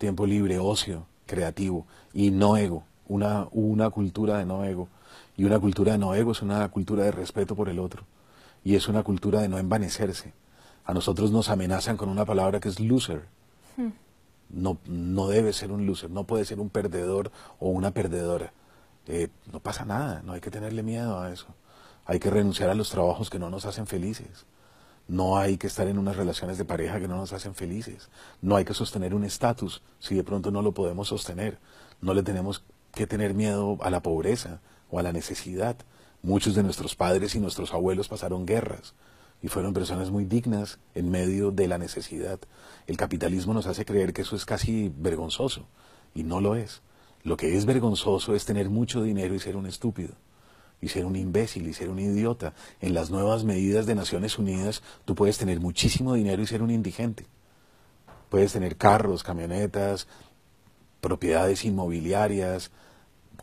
tiempo libre, ocio, creativo y no ego, una, una cultura de no ego. Y una cultura de no ego es una cultura de respeto por el otro y es una cultura de no envanecerse. A nosotros nos amenazan con una palabra que es loser. Hmm. No, no debe ser un loser, no puede ser un perdedor o una perdedora. Eh, no pasa nada, no hay que tenerle miedo a eso. Hay que renunciar a los trabajos que no nos hacen felices. No hay que estar en unas relaciones de pareja que no nos hacen felices. No hay que sostener un estatus si de pronto no lo podemos sostener. No le tenemos que tener miedo a la pobreza o a la necesidad. Muchos de nuestros padres y nuestros abuelos pasaron guerras y fueron personas muy dignas en medio de la necesidad. El capitalismo nos hace creer que eso es casi vergonzoso y no lo es. Lo que es vergonzoso es tener mucho dinero y ser un estúpido y ser un imbécil y ser un idiota. En las nuevas medidas de Naciones Unidas tú puedes tener muchísimo dinero y ser un indigente. Puedes tener carros, camionetas, propiedades inmobiliarias,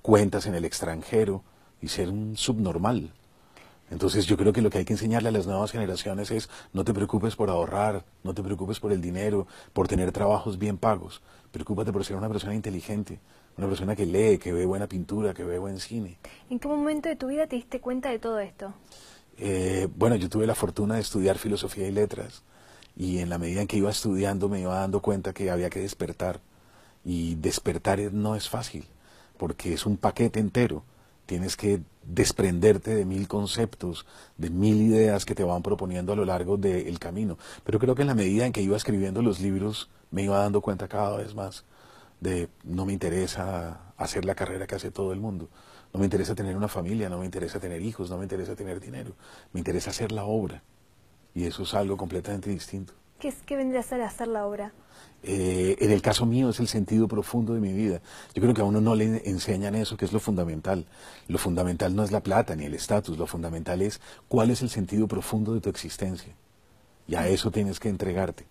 cuentas en el extranjero y ser un subnormal. Entonces yo creo que lo que hay que enseñarle a las nuevas generaciones es no te preocupes por ahorrar, no te preocupes por el dinero, por tener trabajos bien pagos, preocúpate por ser una persona inteligente, una persona que lee, que ve buena pintura, que ve buen cine. ¿En qué momento de tu vida te diste cuenta de todo esto? Eh, bueno, yo tuve la fortuna de estudiar filosofía y letras y en la medida en que iba estudiando me iba dando cuenta que había que despertar y despertar no es fácil porque es un paquete entero. Tienes que desprenderte de mil conceptos, de mil ideas que te van proponiendo a lo largo del camino. Pero creo que en la medida en que iba escribiendo los libros, me iba dando cuenta cada vez más de no me interesa hacer la carrera que hace todo el mundo, no me interesa tener una familia, no me interesa tener hijos, no me interesa tener dinero, me interesa hacer la obra. Y eso es algo completamente distinto. ¿Qué, es, que vendría a hacer la obra? Eh, en el caso mío es el sentido profundo de mi vida. Yo creo que a uno no le enseñan eso, que es lo fundamental. Lo fundamental no es la plata ni el estatus, lo fundamental es cuál es el sentido profundo de tu existencia. Y a eso tienes que entregarte.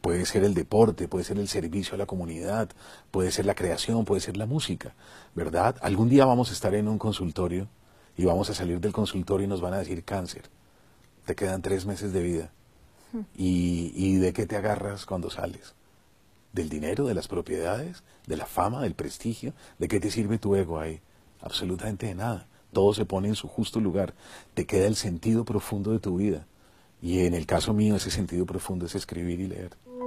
Puede ser el deporte, puede ser el servicio a la comunidad, puede ser la creación, puede ser la música, ¿verdad? Algún día vamos a estar en un consultorio y vamos a salir del consultorio y nos van a decir cáncer. Te quedan tres meses de vida. ¿Y, de qué te agarras cuando sales? ¿Del dinero, de las propiedades, de la fama, del prestigio? ¿De qué te sirve tu ego ahí? Absolutamente de nada. Todo se pone en su justo lugar. Te queda el sentido profundo de tu vida. Y en el caso mío, ese sentido profundo es escribir y leer.